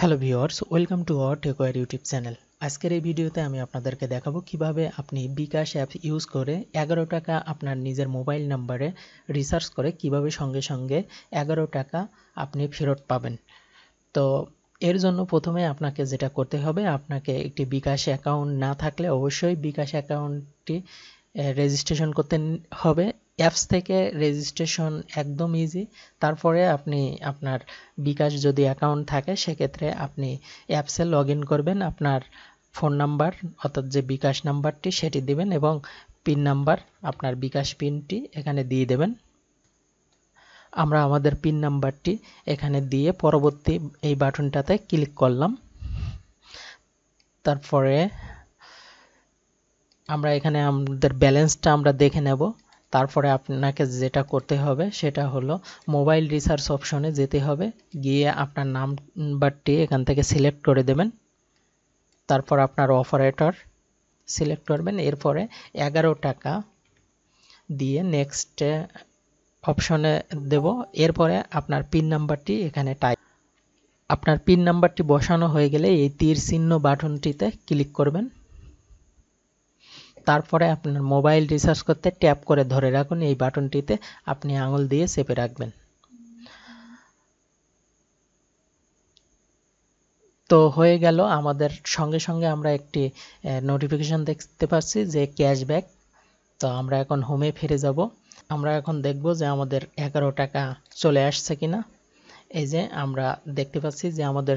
hello viewers welcome to our টেকোয়ার YouTube channel আজকের এই ভিডিওতে আমি আপনাদেরকে দেখাবো কিভাবে আপনি বিকাশ অ্যাপ ইউজ করে এগারো টাকা আপনার নিজের মোবাইল নাম্বারে রিসার্চ করে কিভাবে সঙ্গে সঙ্গে এগারো টাকা আপনি ফেরত পাবেন তো এর জন্য প্রথমে আপনাকে যেটা করতে হবে আপনাকে একটি বিকাশ অ্যাকাউন্ট না থাকলে অবশ্যই বিকাশ অ্যাকাউন্টটি রেজিস্ট্রেশন করতে হবে অ্যাপস থেকে রেজিস্ট্রেশন একদম ইজি তারপরে আপনি আপনার বিকাশ যদি অ্যাকাউন্ট থাকে সেক্ষেত্রে আপনি অ্যাপসে লগ করবেন আপনার ফোন নাম্বার অর্থাৎ যে বিকাশ নাম্বারটি সেটি দিবেন এবং পিন নাম্বার আপনার বিকাশ পিনটি এখানে দিয়ে দেবেন আমরা আমাদের পিন নাম্বারটি এখানে দিয়ে পরবর্তী এই বাটনটাতে ক্লিক করলাম তারপরে আমরা এখানে আমাদের ব্যালেন্সটা আমরা দেখে নেব তারপরে আপনাকে যেটা করতে হবে সেটা হলো মোবাইল রিসার্চ অপশনে যেতে হবে গিয়ে আপনার নাম্বারটি এখান থেকে সিলেক্ট করে দেবেন তারপর আপনার অপারেটর সিলেক্ট করবেন এরপরে এগারো টাকা দিয়ে নেক্সট অপশনে দেব এরপরে আপনার পিন নাম্বারটি এখানে টাইপ আপনার পিন নাম্বারটি বসানো হয়ে গেলে এই তীর চিহ্ন বাটনটিতে ক্লিক করবেন তারপরে আপনার মোবাইল রিচার্জ করতে ট্যাপ করে ধরে রাখুন এই বাটনটিতে আপনি আঙুল দিয়ে চেপে রাখবেন তো হয়ে গেল আমাদের সঙ্গে সঙ্গে আমরা একটি নোটিফিকেশন দেখতে পাচ্ছি যে ক্যাশব্যাক তো আমরা এখন হোমে ফিরে যাব আমরা এখন দেখব যে আমাদের এগারো টাকা চলে আসছে কিনা এই যে আমরা দেখতে পাচ্ছি যে আমাদের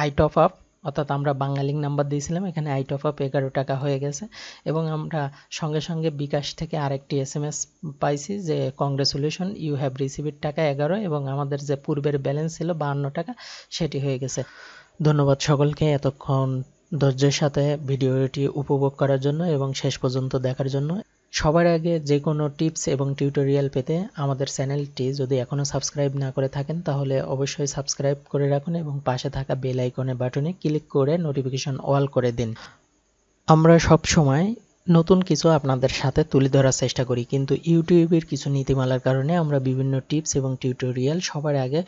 আই টপ আপ অর্থাৎ আমরা বাঙালিং নাম্বার দিয়েছিলাম এখানে আই টপ আপ এগারো টাকা হয়ে গেছে এবং আমরা সঙ্গে সঙ্গে বিকাশ থেকে আরেকটি এস এম এস পাইছি যে কংগ্রেচুলেশন ইউ হ্যাভ রিসিভড টাকা এগারো এবং আমাদের যে পূর্বের ব্যালেন্স ছিল বাহান্ন টাকা সেটি হয়ে গেছে ধন্যবাদ সকলকে এতক্ষণ ধৈর্যের সাথে ভিডিওটি উপভোগ করার জন্য এবং শেষ পর্যন্ত দেখার জন্য সবার আগে যে কোনো টিপস এবং টিউটোরিয়াল পেতে আমাদের চ্যানেলটি যদি এখনও সাবস্ক্রাইব না করে থাকেন তাহলে অবশ্যই সাবস্ক্রাইব করে রাখুন এবং পাশে থাকা বেল আইকনে বাটনে ক্লিক করে নোটিফিকেশন অল করে দিন আমরা সব সময় নতুন কিছু আপনাদের সাথে তুলে ধরার চেষ্টা করি কিন্তু ইউটিউবের কিছু নীতিমালার কারণে আমরা বিভিন্ন টিপস এবং টিউটোরিয়াল সবার আগে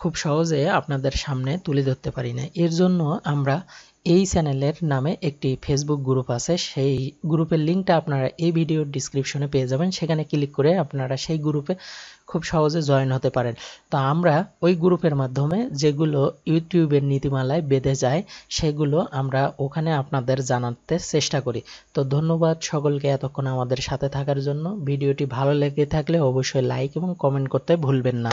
খুব সহজে আপনাদের সামনে তুলে ধরতে পারি না এর জন্য আমরা এই চ্যানেলের নামে একটি ফেসবুক গ্রুপ আছে সেই গ্রুপের লিঙ্কটা আপনারা এই ভিডিওর ডিসক্রিপশনে পেয়ে যাবেন সেখানে ক্লিক করে আপনারা সেই গ্রুপে খুব সহজে জয়েন হতে পারেন তো আমরা ওই গ্রুপের মাধ্যমে যেগুলো ইউটিউবের নীতিমালায় বেঁধে যায় সেগুলো আমরা ওখানে আপনাদের জানাতে চেষ্টা করি তো ধন্যবাদ সকলকে এতক্ষণ আমাদের সাথে থাকার জন্য ভিডিওটি ভালো লেগে থাকলে অবশ্যই লাইক এবং কমেন্ট করতে ভুলবেন না